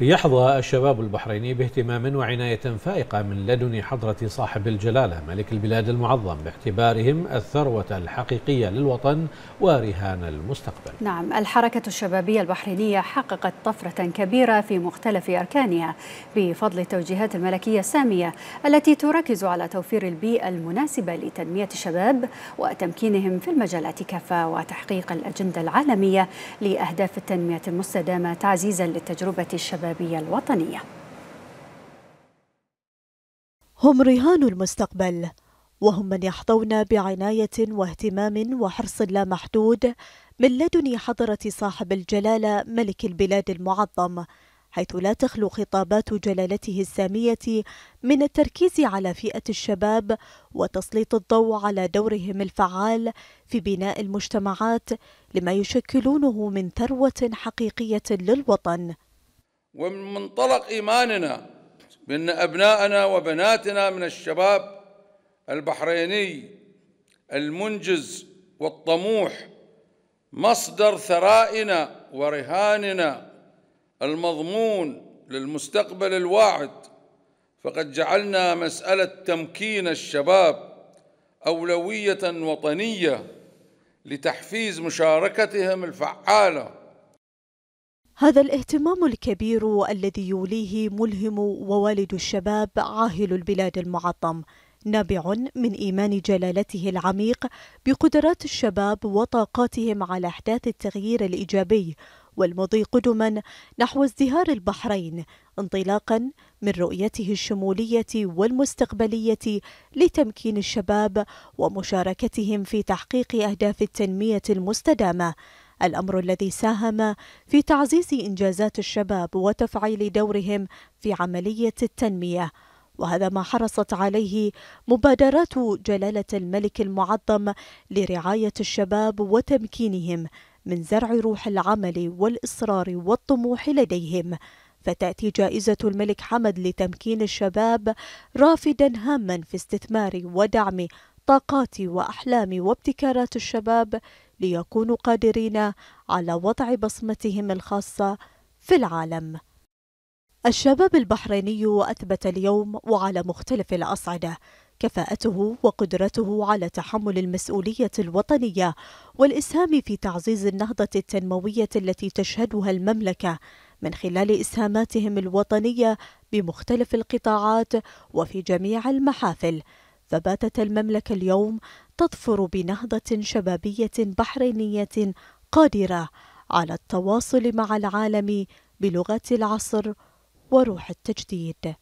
يحظى الشباب البحريني باهتمام وعناية فائقة من لدن حضرة صاحب الجلالة ملك البلاد المعظم باعتبارهم الثروة الحقيقية للوطن ورهان المستقبل نعم الحركة الشبابية البحرينية حققت طفرة كبيرة في مختلف أركانها بفضل التوجيهات الملكية السامية التي تركز على توفير البيئة المناسبة لتنمية الشباب وتمكينهم في المجالات كافة وتحقيق الأجندة العالمية لأهداف التنمية المستدامة تعزيزا للتجربة الشبابية الشبابية الوطنية هم رهان المستقبل وهم من يحظون بعناية واهتمام وحرص لا محدود من لدن حضرة صاحب الجلالة ملك البلاد المعظم حيث لا تخلو خطابات جلالته السامية من التركيز على فئة الشباب وتسليط الضوء على دورهم الفعال في بناء المجتمعات لما يشكلونه من ثروة حقيقية للوطن ومن منطلق إيماننا بأن أبناءنا وبناتنا من الشباب البحريني المنجز والطموح مصدر ثرائنا ورهاننا المضمون للمستقبل الواعد فقد جعلنا مسألة تمكين الشباب أولوية وطنية لتحفيز مشاركتهم الفعالة هذا الاهتمام الكبير الذي يوليه ملهم ووالد الشباب عاهل البلاد المعظم نابع من ايمان جلالته العميق بقدرات الشباب وطاقاتهم على احداث التغيير الايجابي والمضي قدما نحو ازدهار البحرين انطلاقا من رؤيته الشموليه والمستقبليه لتمكين الشباب ومشاركتهم في تحقيق اهداف التنميه المستدامه الأمر الذي ساهم في تعزيز إنجازات الشباب وتفعيل دورهم في عملية التنمية وهذا ما حرصت عليه مبادرات جلالة الملك المعظم لرعاية الشباب وتمكينهم من زرع روح العمل والإصرار والطموح لديهم فتأتي جائزة الملك حمد لتمكين الشباب رافدا هاما في استثمار ودعم طاقات وأحلام وابتكارات الشباب ليكونوا قادرين على وضع بصمتهم الخاصة في العالم. الشباب البحريني أثبت اليوم وعلى مختلف الأصعدة كفاءته وقدرته على تحمل المسؤولية الوطنية والإسهام في تعزيز النهضة التنموية التي تشهدها المملكة من خلال إسهاماتهم الوطنية بمختلف القطاعات وفي جميع المحافل فباتت المملكة اليوم تضفر بنهضة شبابية بحرينية قادرة على التواصل مع العالم بلغة العصر وروح التجديد